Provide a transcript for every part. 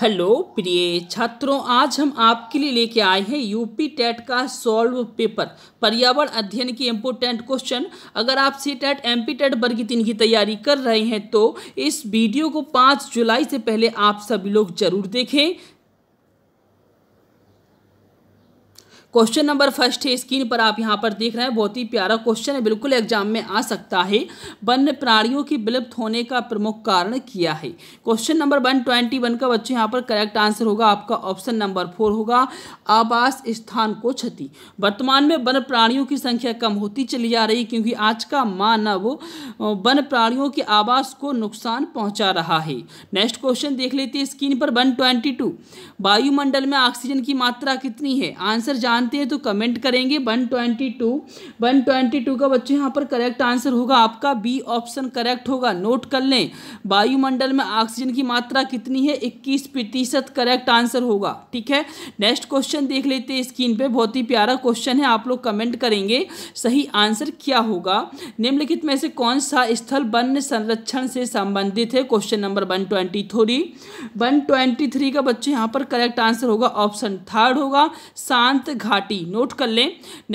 hello प्रिय छात्रों आज हम आपके लिए लेके आए हैं यूपी टेट का सॉल्व पेपर पर्यावरण अध्ययन की इम्पोर्टेंट क्वेश्चन अगर आप C TET M P TET वर्ग तीन की तैयारी कर रहे हैं तो इस वीडियो को पाँच जुलाई से पहले आप सभी लोग जरूर देखें क्वेश्चन नंबर फर्स्ट है स्क्रीन पर आप यहाँ पर देख रहे हैं बहुत ही प्यारा क्वेश्चन है बिल्कुल एग्जाम में आ सकता है वन्य प्राणियों की विलुप्त होने का प्रमुख कारण किया है question number one twenty one का बच्चों यहाँ पर करेक्ट आंसर होगा आपका ऑप्शन नंबर फोर होगा आवास स्थान को क्षति वर्तमान में वन प्राणियों की संख्या कम होती चली जा रही क्योंकि आज का मानव वन प्राणियों के आवास को नुकसान पहुंचा रहा है नेक्स्ट क्वेश्चन देख लेते हैं स्क्रीन पर वन ट्वेंटी टू वायुमंडल में ऑक्सीजन की मात्रा कितनी है आंसर जान जानते हैं तो कमेंट करेंगे one twenty two one twenty two का बच्चों यहाँ पर करेक्ट आंसर होगा आपका बी ऑप्शन करेक्ट होगा नोट कर लें वायुमंडल में ऑक्सीजन की मात्रा कितनी है इक्कीस प्रतिशत करेक्ट आंसर होगा ठीक है नेक्स्ट क्वेश्चन देख लेते हैं स्क्रीन पे बहुत ही प्यारा क्वेश्चन है आप लोग कमेंट करेंगे सही आंसर क्या होगा निम्नलिखित में से कौन सा स्थल वन्य संरक्षण से संबंधित है question number one twenty three one twenty three का बच्चों यहाँ पर करेक्ट आंसर होगा ऑप्शन थर्ड होगा शांत घाटी नोट कर लें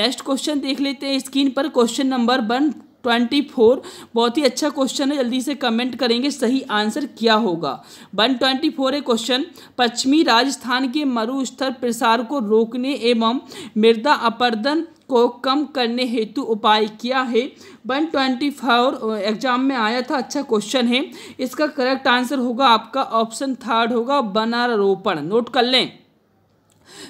नेक्स्ट क्वेश्चन देख लेते हैं स्क्रीन पर question number one twenty four बहुत ही अच्छा क्वेश्चन है जल्दी से कमेंट करेंगे सही आंसर क्या होगा वन ट्वेंटी फोर है क्वेश्चन पश्चिमी राजस्थान के मरुस्थल प्रसार को रोकने एवं मृदा अपर्दन को कम करने हेतु उपाय किया है वन ट्वेंटी फोर एग्जाम में आया था अच्छा क्वेश्चन है इसका करेक्ट आंसर होगा आपका ऑप्शन थर्ड होगा बनारोपण नोट कर लें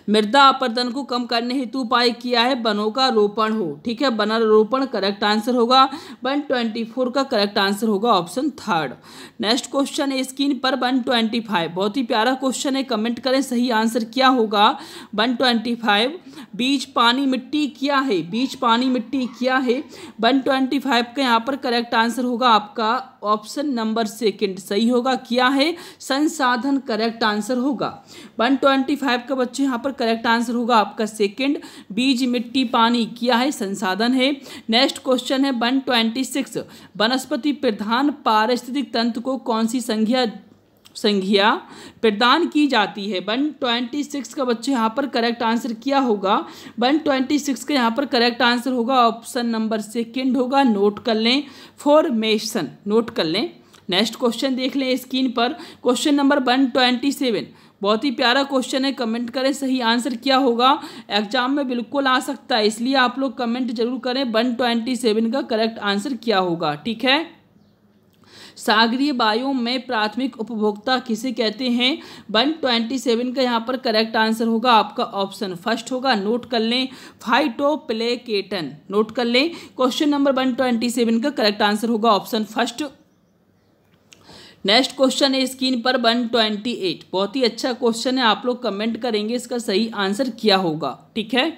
मृदा अपरदन को कम करने हेतु उपाय किया है वनों का रोपण हो ठीक है वनारोपण करेक्ट आंसर होगा वन ट्वेंटी फोर का करेक्ट आंसर होगा ऑप्शन थर्ड नेक्स्ट क्वेश्चन है स्क्रीन पर वन ट्वेंटी फाइव बहुत ही प्यारा क्वेश्चन है कमेंट करें सही आंसर क्या होगा वन ट्वेंटी फाइव बीज पानी मिट्टी क्या है बीज पानी मिट्टी क्या है वन ट्वेंटी फाइव का यहाँ पर करेक्ट आंसर होगा आपका ऑप्शन नंबर सेकंड सही होगा क्या है संसाधन करेक्ट आंसर होगा 125 का बच्चों यहाँ पर करेक्ट आंसर होगा आपका सेकंड बीज मिट्टी पानी क्या है संसाधन है नेक्स्ट क्वेश्चन है 126 वनस्पति प्रधान पारिस्थितिक तंत्र को कौन सी संज्ञा संख्या प्रदान की जाती है वन ट्वेंटी सिक्स का बच्चों यहाँ पर करेक्ट आंसर क्या होगा वन ट्वेंटी सिक्स का यहाँ पर करेक्ट आंसर होगा ऑप्शन नंबर सेकेंड होगा नोट कर लें फॉर्मेशन नोट कर लें नेक्स्ट क्वेश्चन देख लें स्क्रीन पर question number one twenty seven बहुत ही प्यारा क्वेश्चन है कमेंट करें सही आंसर क्या होगा एग्जाम में बिल्कुल आ सकता है इसलिए आप लोग कमेंट जरूर करें वन ट्वेंटी सेवन का करेक्ट आंसर क्या होगा ठीक है सागरीय बायो में प्राथमिक उपभोक्ता किसे कहते हैं वन ट्वेंटी सेवन का यहाँ पर करेक्ट आंसर होगा आपका ऑप्शन फर्स्ट होगा नोट कर लें फाइटोप्लेकेटन नोट कर लें question number one twenty seven का करेक्ट आंसर होगा ऑप्शन फर्स्ट नेक्स्ट क्वेश्चन है स्क्रीन पर वन ट्वेंटी एट बहुत ही अच्छा क्वेश्चन है आप लोग कमेंट करेंगे इसका सही आंसर क्या होगा ठीक है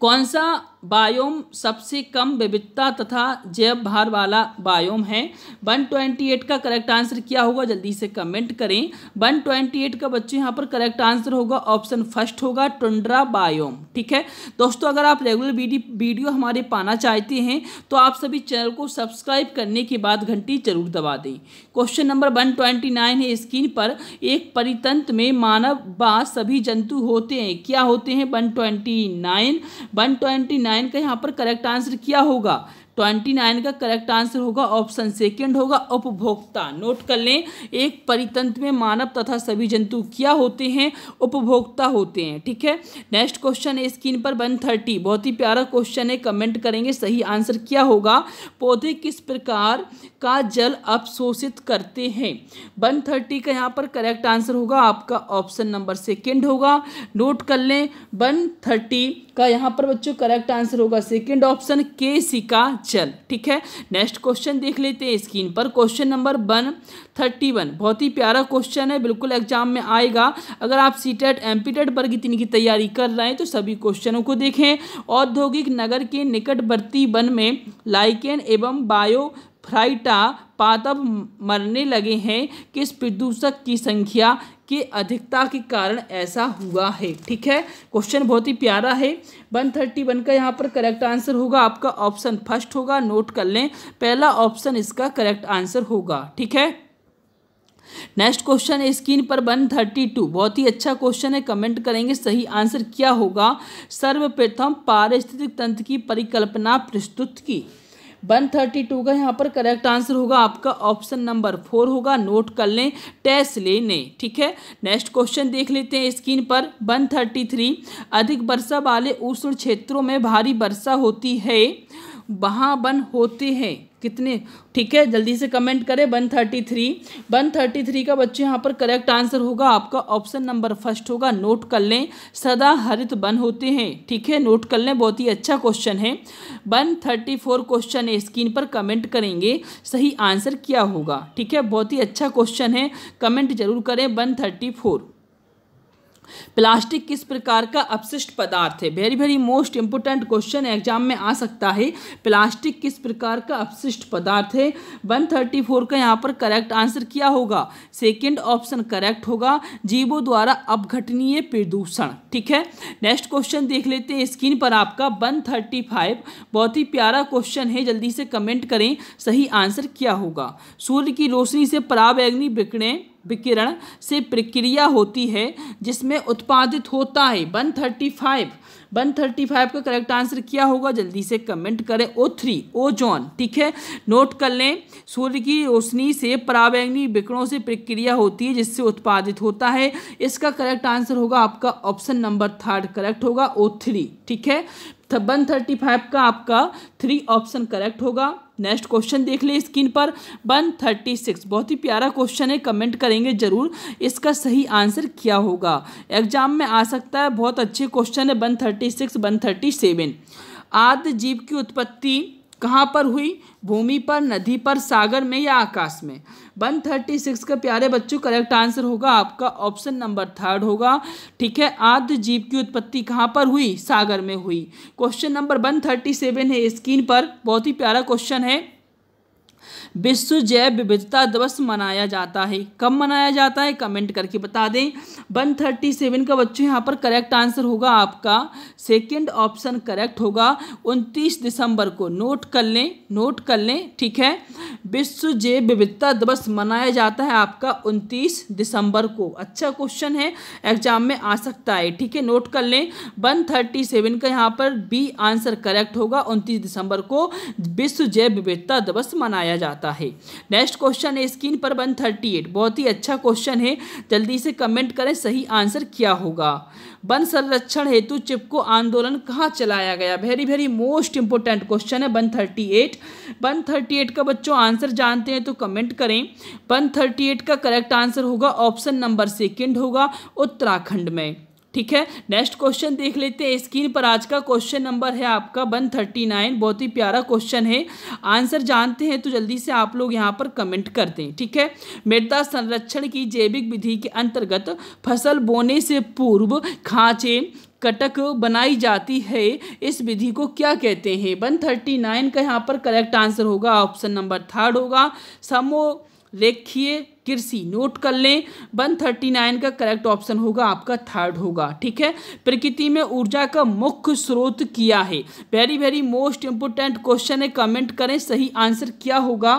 कौन सा बायोम सबसे कम विविधता तथा जैव भार वाला बायोम है 128 का करेक्ट आंसर क्या होगा जल्दी से कमेंट करें 128 का बच्चों यहाँ पर करेक्ट आंसर होगा ऑप्शन फर्स्ट होगा टुंड्रा बायोम ठीक है दोस्तों अगर आप रेगुलर वीडियो हमारे पाना चाहते हैं तो आप सभी चैनल को सब्सक्राइब करने के बाद घंटी जरूर दबा दें question number one twenty nine है स्क्रीन पर एक परितंत्र में मानव बा सभी जंतु होते हैं क्या होते हैं one twenty nine one twenty nine का यहाँ पर करेक्ट आंसर क्या होगा ट्वेंटी नाइन का करेक्ट आंसर होगा ऑप्शन सेकेंड होगा उपभोक्ता नोट कर लें एक परितंत्र में मानव तथा सभी जंतु क्या होते हैं उपभोक्ता होते हैं ठीक है नेक्स्ट क्वेश्चन है स्क्रीन पर वन थर्टी बहुत ही प्यारा क्वेश्चन है कमेंट करेंगे सही आंसर क्या होगा पौधे किस प्रकार का जल अपशोषित करते हैं वन थर्टी का यहाँ पर करेक्ट आंसर होगा आपका ऑप्शन नंबर सेकेंड होगा नोट कर लें वन थर्टी का यहाँ पर बच्चों करेक्ट आंसर होगा सेकेंड ऑप्शन का चल ठीक है नेक्स्ट क्वेश्चन देख लेते हैं स्क्रीन पर question number one thirty one बहुत ही प्यारा क्वेश्चन है बिल्कुल एग्जाम में आएगा अगर आप C TET M P TET वर्ग तीन की तैयारी कर रहे हैं तो सभी क्वेश्चनों को देखें औद्योगिक नगर के निकटवर्ती वन में लाइकेन एवं बायो फ्राइटा पादप मरने लगे हैं किस प्रदूषक की संख्या की अधिकता के कारण ऐसा हुआ है ठीक है क्वेश्चन बहुत ही प्यारा है वन थर्टी वन का यहाँ पर करेक्ट आंसर होगा आपका ऑप्शन फर्स्ट होगा नोट कर लें पहला ऑप्शन इसका करेक्ट आंसर होगा ठीक है नेक्स्ट क्वेश्चन है स्क्रीन पर वन थर्टी टू बहुत ही अच्छा क्वेश्चन है कमेंट करेंगे सही आंसर क्या होगा सर्वप्रथम पारिस्थितिक तंत्र की परिकल्पना प्रस्तुत की वन थर्टी टू का यहाँ पर करेक्ट आंसर होगा आपका ऑप्शन नंबर फोर होगा नोट कर लें ले ने ठीक है नेक्स्ट क्वेश्चन देख लेते हैं स्क्रीन पर वन थर्टी थ्री अधिक वर्षा वाले उष्ण क्षेत्रों में भारी वर्षा होती है वहाँ वन होते हैं कितने ठीक है जल्दी से कमेंट करें one thirty three one thirty three का बच्चे यहाँ पर करेक्ट आंसर होगा आपका ऑप्शन नंबर फर्स्ट होगा नोट कर लें सदा हरित वन होते हैं ठीक है नोट कर लें बहुत ही अच्छा क्वेश्चन है वन थर्टी फोर क्वेश्चन है स्क्रीन पर कमेंट करेंगे सही आंसर क्या होगा ठीक है बहुत ही अच्छा क्वेश्चन है कमेंट जरूर करें वन थर्टी फोर प्लास्टिक किस प्रकार का अपशिष्ट पदार्थ है very very most important question exam में आ सकता है प्लास्टिक किस प्रकार का अपशिष्ट पदार्थ है 134 का यहाँ पर करेक्ट आंसर क्या होगा सेकेंड ऑप्शन करेक्ट होगा जीवों द्वारा अपघटनीय प्रदूषण ठीक है नेक्स्ट क्वेश्चन देख लेते हैं स्क्रीन पर आपका फाइव बहुत ही प्यारा क्वेश्चन है जल्दी से कमेंट करें सही आंसर क्या होगा सूर्य की रोशनी से अग्नि बिकड़ें विकिरण से प्रक्रिया होती है जिसमें उत्पादित होता है one thirty five one thirty five का करेक्ट आंसर क्या होगा जल्दी से कमेंट करें ओ थ्री ओजोन ठीक है नोट कर लें सूर्य की रोशनी से पराबैंगनी विकरणों से प्रक्रिया होती है जिससे उत्पादित होता है इसका करेक्ट आंसर होगा आपका ऑप्शन नंबर थर्ड करेक्ट होगा ओ थ्री ठीक है वन थर्टी फाइव का आपका थ्री ऑप्शन करेक्ट होगा नेक्स्ट क्वेश्चन देख ले स्क्रीन पर वन थर्टी सिक्स बहुत ही प्यारा क्वेश्चन है कमेंट करेंगे जरूर इसका सही आंसर क्या होगा एग्जाम में आ सकता है बहुत अच्छे क्वेश्चन है one thirty six one thirty seven आदि जीव की उत्पत्ति कहाँ पर हुई भूमि पर नदी पर सागर में या आकाश में वन थर्टी सिक्स का प्यारे बच्चों करेक्ट आंसर होगा आपका ऑप्शन नंबर थर्ड होगा ठीक है आद्य जीव की उत्पत्ति कहाँ पर हुई सागर में हुई question number one thirty seven है स्क्रीन पर बहुत ही प्यारा क्वेश्चन है विश्व जैव विविधता दिवस मनाया जाता है कब मनाया जाता है कमेंट करके बता दें 137 का बच्चों यहाँ पर करेक्ट आंसर होगा आपका सेकंड ऑप्शन करेक्ट होगा 29 दिसंबर को नोट कर लें नोट कर लें ठीक है विश्व जैव विविधता दिवस मनाया जाता है आपका 29 दिसंबर को अच्छा क्वेश्चन है एग्जाम में आ सकता है ठीक है नोट कर लें वन का यहाँ पर बी आंसर करेक्ट होगा उनतीस दिसंबर को विश्व जैव विविधता दिवस मनाया पाया जाता है नेक्स्ट क्वेश्चन है स्क्रीन पर वन थर्टी एट बहुत ही अच्छा क्वेश्चन है जल्दी से कमेंट करें सही आंसर क्या होगा वन संरक्षण हेतु चिपको आंदोलन कहाँ चलाया गया very very most important question है one thirty eight one thirty eight का बच्चों आंसर जानते हैं तो कमेंट करें वन थर्टी एट का करेक्ट आंसर होगा ऑप्शन नंबर सेकेंड होगा उत्तराखंड में ठीक है नेक्स्ट क्वेश्चन देख लेते हैं स्क्रीन पर आज का क्वेश्चन नंबर है आपका वन थर्टी नाइन बहुत ही प्यारा क्वेश्चन है आंसर जानते हैं तो जल्दी से आप लोग यहाँ पर कमेंट कर दें ठीक है मृदा संरक्षण की जैविक विधि के अंतर्गत फसल बोने से पूर्व खाँचे कटक बनाई जाती है इस विधि को क्या कहते हैं वन थर्टी नाइन का यहाँ पर करेक्ट आंसर होगा ऑप्शन नंबर थर्ड होगा समो रेखीय कृषि नोट कर लें वन थर्टी नाइन का करेक्ट ऑप्शन होगा आपका थर्ड होगा ठीक है प्रकृति में ऊर्जा का मुख्य स्रोत किया है very very most important question है कमेंट करें सही आंसर क्या होगा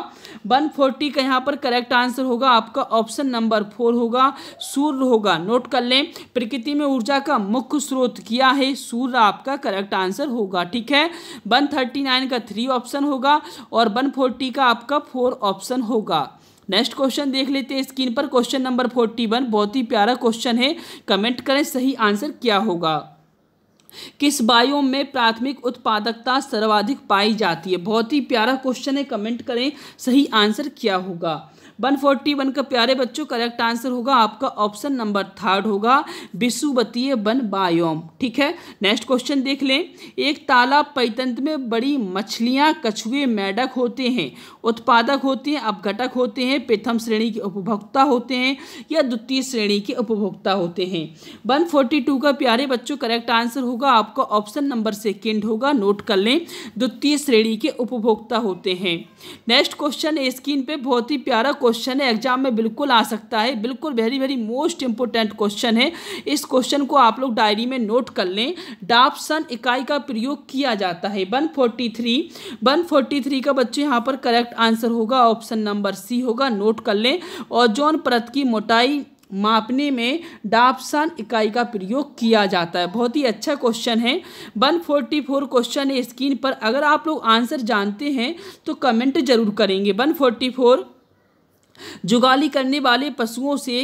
वन फोर्टी का यहाँ पर करेक्ट आंसर होगा आपका ऑप्शन नंबर फोर होगा सूर्य होगा नोट कर लें प्रकृति में ऊर्जा का मुख्य स्रोत किया है सूर्य आपका करेक्ट आंसर होगा ठीक है वन का थ्री ऑप्शन होगा और वन का आपका फोर ऑप्शन होगा नेक्स्ट क्वेश्चन देख लेते हैं स्क्रीन पर क्वेश्चन नंबर फोर्टी वन बहुत ही प्यारा क्वेश्चन है कमेंट करें सही आंसर क्या होगा किस बायोम में प्राथमिक उत्पादकता सर्वाधिक पाई जाती है बहुत ही प्यारा क्वेश्चन है कमेंट करें सही आंसर क्या होगा वन फोर्टी वन का प्यारे बच्चों करेक्ट आंसर होगा आपका ऑप्शन नंबर थर्ड होगा विश्वतीय वन बायोम ठीक है नेक्स्ट क्वेश्चन देख लें एक तालाब पैतंत्र में बड़ी मछलियाँ कछुए मेढक होते हैं उत्पादक होते हैं अपघटक होते हैं प्रथम श्रेणी के उपभोक्ता होते हैं या द्वितीय श्रेणी के उपभोक्ता होते हैं वन फोर्टी टू का प्यारे बच्चों करेक्ट आंसर होगा आपका ऑप्शन नंबर सेकेंड होगा नोट कर लें द्वितीय श्रेणी के उपभोक्ता होते हैं नेक्स्ट क्वेश्चन स्क्रीन पे बहुत ही प्यारा क्वेश्चन क्वेश्चन है एग्जाम में बिल्कुल आ सकता है बिल्कुल very very most important question है इस क्वेश्चन को आप लोग डायरी में नोट कर लें डापसन इकाई का प्रयोग किया जाता है one forty three one forty three का बच्चों यहाँ पर करेक्ट आंसर होगा ऑप्शन नंबर सी होगा नोट कर लें ओजोन परत की मोटाई मापने में डापसन इकाई का प्रयोग किया जाता है बहुत ही अच्छा क्वेश्चन है 144 क्वेश्चन है स्क्रीन पर अगर आप लोग आंसर जानते हैं तो कमेंट जरूर करेंगे 144 जुगाली करने वाले पशुओं से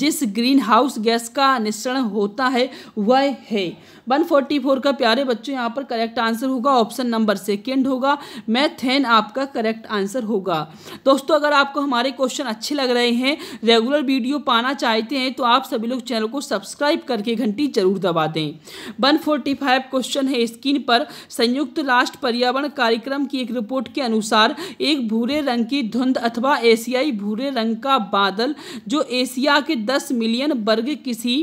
जिस ग्रीन हाउस गैस का निश्रण होता है वह है फोर्टी फोर का प्यारे बच्चों यहाँ पर करेक्ट आंसर होगा ऑप्शन नंबर सेकेंड होगा मैथेन आपका करेक्ट आंसर होगा दोस्तों अगर आपको हमारे क्वेश्चन अच्छे लग रहे हैं रेगुलर वीडियो पाना चाहते हैं तो आप सभी लोग चैनल को सब्सक्राइब करके घंटी जरूर दबा दें फाइव क्वेश्चन है स्क्रीन पर संयुक्त राष्ट्र पर्यावरण कार्यक्रम की एक रिपोर्ट के अनुसार एक भूरे रंग की धुंध अथवा एशियाई भूरे रंग का बादल जो एशिया के 10 मिलियन वर्ग किसी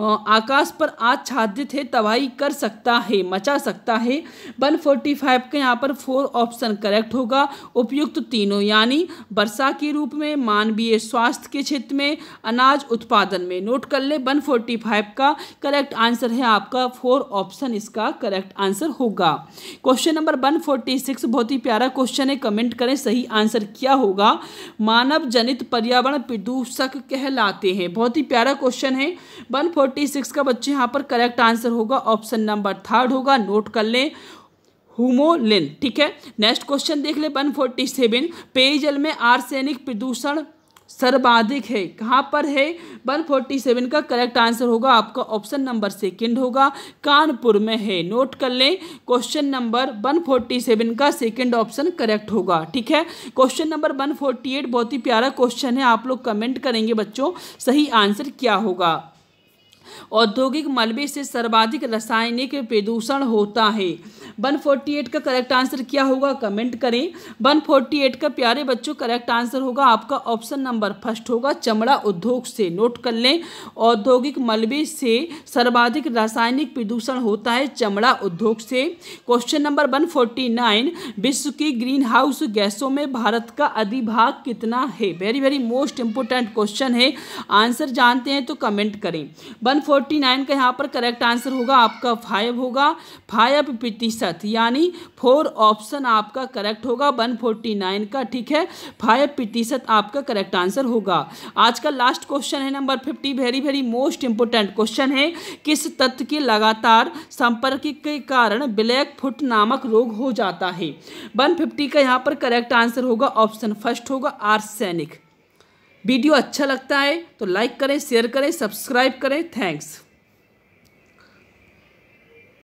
आकाश पर आच्छादित है तब तबाही कर सकता है मचा सकता है 145 का यहाँ पर फोर ऑप्शन करेक्ट होगा उपयुक्त तीनों यानी वर्षा के रूप में मानवीय स्वास्थ्य के क्षेत्र में अनाज उत्पादन में नोट कर ले 145 का करेक्ट आंसर है आपका फोर ऑप्शन इसका करेक्ट आंसर होगा क्वेश्चन नंबर 146 बहुत ही प्यारा क्वेश्चन है कमेंट करें सही आंसर क्या होगा मानव जनित पर्यावरण प्रदूषक कहलाते हैं बहुत ही प्यारा क्वेश्चन है सिक्स का बच्चे यहाँ पर करेक्ट आंसर होगा होगा ऑप्शन नंबर थर्ड होगा नोट कर लें हुमोलिन ठीक है नेक्स्ट क्वेश्चन देख ले वन फोर्टी सेवन पेयजल में आर्सेनिक प्रदूषण सर्वाधिक है कहाँ पर है वन फोर्टी सेवन का करेक्ट आंसर होगा आपका ऑप्शन नंबर सेकंड होगा कानपुर में है नोट कर लें question number one forty seven का सेकंड ऑप्शन करेक्ट होगा ठीक है question number one forty eight बहुत ही प्यारा क्वेश्चन है आप लोग कमेंट करेंगे बच्चों सही आंसर क्या होगा औद्योगिक मलबे से सर्वाधिक रासायनिक प्रदूषण होता है 148 का करेक्ट आंसर क्या होगा कमेंट करें 148 का प्यारे बच्चों करेक्ट आंसर होगा आपका ऑप्शन नंबर फर्स्ट होगा चमड़ा उद्योग से नोट कर लें औद्योगिक मलबे से सर्वाधिक रासायनिक प्रदूषण होता है चमड़ा उद्योग से क्वेश्चन नंबर 149 विश्व की ग्रीन हाउस गैसों में भारत का अधिभाग कितना है very very most important question है आंसर जानते हैं तो कमेंट करें वन फोर्टी नाइन का यहाँ पर करेक्ट आंसर होगा आपका फाइव होगा फाइव प्रतिशत यानी फोर ऑप्शन आपका करेक्ट होगा वन फोर्टी नाइन का ठीक है फाइव प्रतिशत आपका करेक्ट आंसर होगा आज का लास्ट क्वेश्चन है number fifty very very most important question है किस तत्व के लगातार संपर्क के कारण ब्लैक फुट नामक रोग हो जाता है वन फिफ्टी का यहाँ पर करेक्ट आंसर होगा ऑप्शन फर्स्ट होगा आर्सैनिक वीडियो अच्छा लगता है तो लाइक करें शेयर करें सब्सक्राइब करें थैंक्स